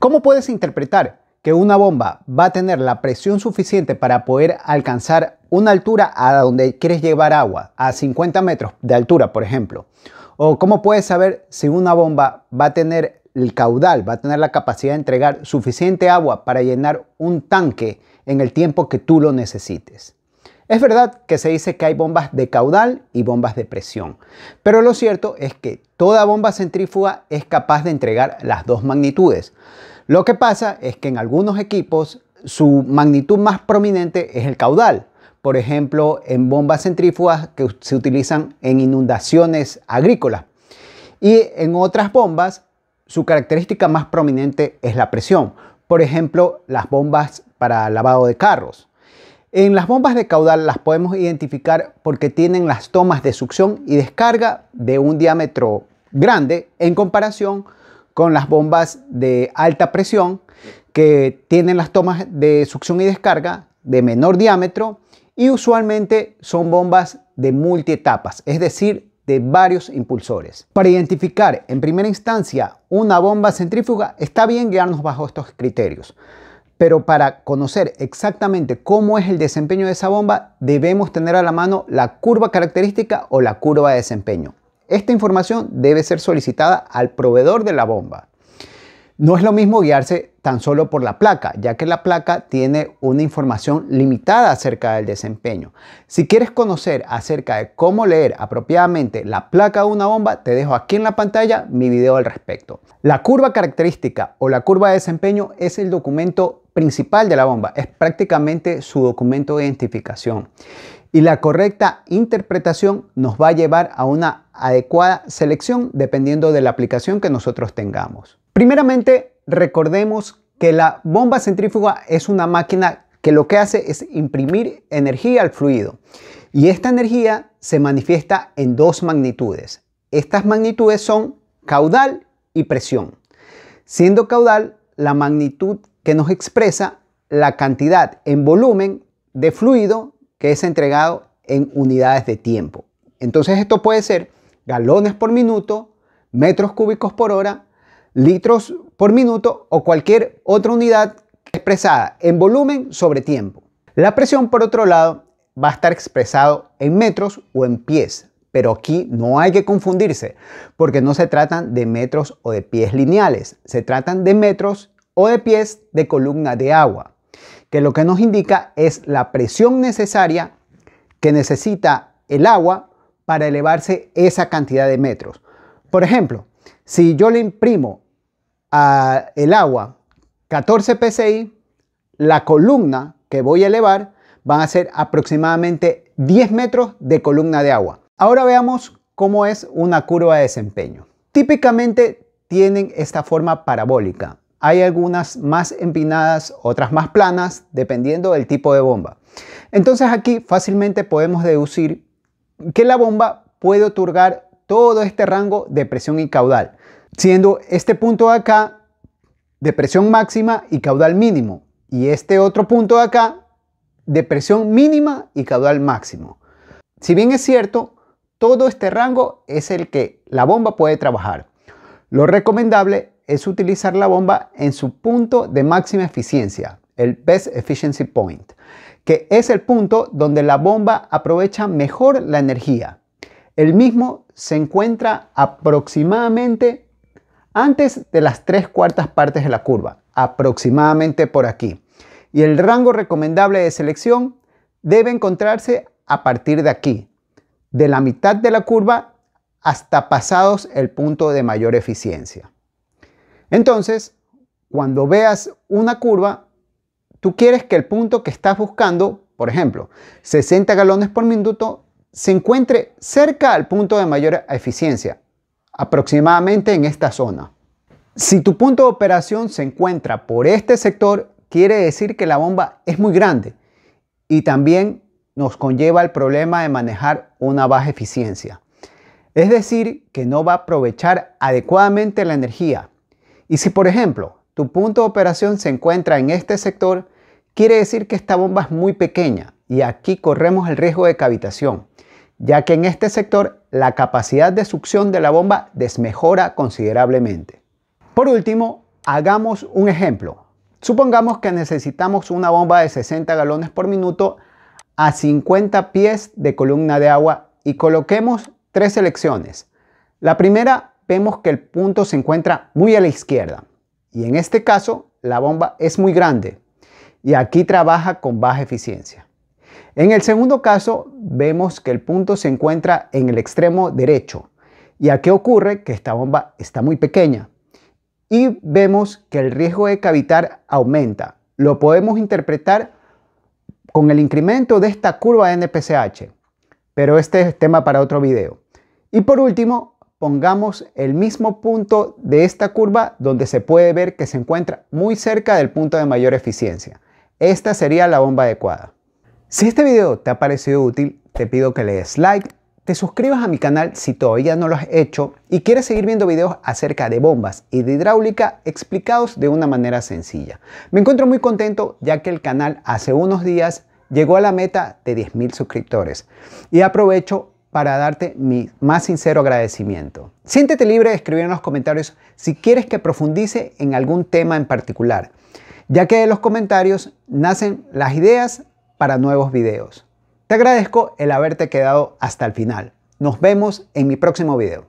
¿Cómo puedes interpretar que una bomba va a tener la presión suficiente para poder alcanzar una altura a donde quieres llevar agua, a 50 metros de altura, por ejemplo? ¿O cómo puedes saber si una bomba va a tener el caudal, va a tener la capacidad de entregar suficiente agua para llenar un tanque en el tiempo que tú lo necesites? Es verdad que se dice que hay bombas de caudal y bombas de presión, pero lo cierto es que toda bomba centrífuga es capaz de entregar las dos magnitudes. Lo que pasa es que en algunos equipos su magnitud más prominente es el caudal. Por ejemplo, en bombas centrífugas que se utilizan en inundaciones agrícolas. Y en otras bombas, su característica más prominente es la presión. Por ejemplo, las bombas para lavado de carros. En las bombas de caudal las podemos identificar porque tienen las tomas de succión y descarga de un diámetro grande en comparación con las bombas de alta presión que tienen las tomas de succión y descarga de menor diámetro y usualmente son bombas de multietapas, es decir, de varios impulsores. Para identificar en primera instancia una bomba centrífuga está bien guiarnos bajo estos criterios pero para conocer exactamente cómo es el desempeño de esa bomba, debemos tener a la mano la curva característica o la curva de desempeño. Esta información debe ser solicitada al proveedor de la bomba. No es lo mismo guiarse tan solo por la placa, ya que la placa tiene una información limitada acerca del desempeño. Si quieres conocer acerca de cómo leer apropiadamente la placa de una bomba, te dejo aquí en la pantalla mi video al respecto. La curva característica o la curva de desempeño es el documento principal de la bomba, es prácticamente su documento de identificación. Y la correcta interpretación nos va a llevar a una adecuada selección dependiendo de la aplicación que nosotros tengamos. Primeramente, recordemos que la bomba centrífuga es una máquina que lo que hace es imprimir energía al fluido. Y esta energía se manifiesta en dos magnitudes. Estas magnitudes son caudal y presión. Siendo caudal la magnitud que nos expresa la cantidad en volumen de fluido que es entregado en unidades de tiempo. Entonces esto puede ser galones por minuto, metros cúbicos por hora litros por minuto o cualquier otra unidad expresada en volumen sobre tiempo. La presión, por otro lado, va a estar expresado en metros o en pies, pero aquí no hay que confundirse, porque no se tratan de metros o de pies lineales, se tratan de metros o de pies de columna de agua, que lo que nos indica es la presión necesaria que necesita el agua para elevarse esa cantidad de metros. Por ejemplo, si yo le imprimo el agua 14 psi, la columna que voy a elevar van a ser aproximadamente 10 metros de columna de agua. Ahora veamos cómo es una curva de desempeño. Típicamente tienen esta forma parabólica. Hay algunas más empinadas, otras más planas, dependiendo del tipo de bomba. Entonces aquí fácilmente podemos deducir que la bomba puede otorgar todo este rango de presión y caudal, siendo este punto de acá de presión máxima y caudal mínimo, y este otro punto de acá de presión mínima y caudal máximo. Si bien es cierto, todo este rango es el que la bomba puede trabajar. Lo recomendable es utilizar la bomba en su punto de máxima eficiencia, el Best Efficiency Point, que es el punto donde la bomba aprovecha mejor la energía. El mismo se encuentra aproximadamente antes de las tres cuartas partes de la curva, aproximadamente por aquí. Y el rango recomendable de selección debe encontrarse a partir de aquí, de la mitad de la curva hasta pasados el punto de mayor eficiencia. Entonces, cuando veas una curva, tú quieres que el punto que estás buscando, por ejemplo, 60 galones por minuto, se encuentre cerca al punto de mayor eficiencia, aproximadamente en esta zona. Si tu punto de operación se encuentra por este sector, quiere decir que la bomba es muy grande y también nos conlleva el problema de manejar una baja eficiencia. Es decir, que no va a aprovechar adecuadamente la energía. Y si, por ejemplo, tu punto de operación se encuentra en este sector, quiere decir que esta bomba es muy pequeña y aquí corremos el riesgo de cavitación ya que en este sector la capacidad de succión de la bomba desmejora considerablemente. Por último, hagamos un ejemplo. Supongamos que necesitamos una bomba de 60 galones por minuto a 50 pies de columna de agua y coloquemos tres selecciones. La primera vemos que el punto se encuentra muy a la izquierda y en este caso la bomba es muy grande y aquí trabaja con baja eficiencia. En el segundo caso, vemos que el punto se encuentra en el extremo derecho. ¿Y a qué ocurre? Que esta bomba está muy pequeña. Y vemos que el riesgo de cavitar aumenta. Lo podemos interpretar con el incremento de esta curva de NPCH. Pero este es tema para otro video. Y por último, pongamos el mismo punto de esta curva donde se puede ver que se encuentra muy cerca del punto de mayor eficiencia. Esta sería la bomba adecuada. Si este video te ha parecido útil, te pido que le des like, te suscribas a mi canal si todavía no lo has hecho y quieres seguir viendo videos acerca de bombas y de hidráulica explicados de una manera sencilla. Me encuentro muy contento ya que el canal hace unos días llegó a la meta de 10.000 suscriptores y aprovecho para darte mi más sincero agradecimiento. Siéntete libre de escribir en los comentarios si quieres que profundice en algún tema en particular, ya que de los comentarios nacen las ideas para nuevos videos. Te agradezco el haberte quedado hasta el final. Nos vemos en mi próximo video.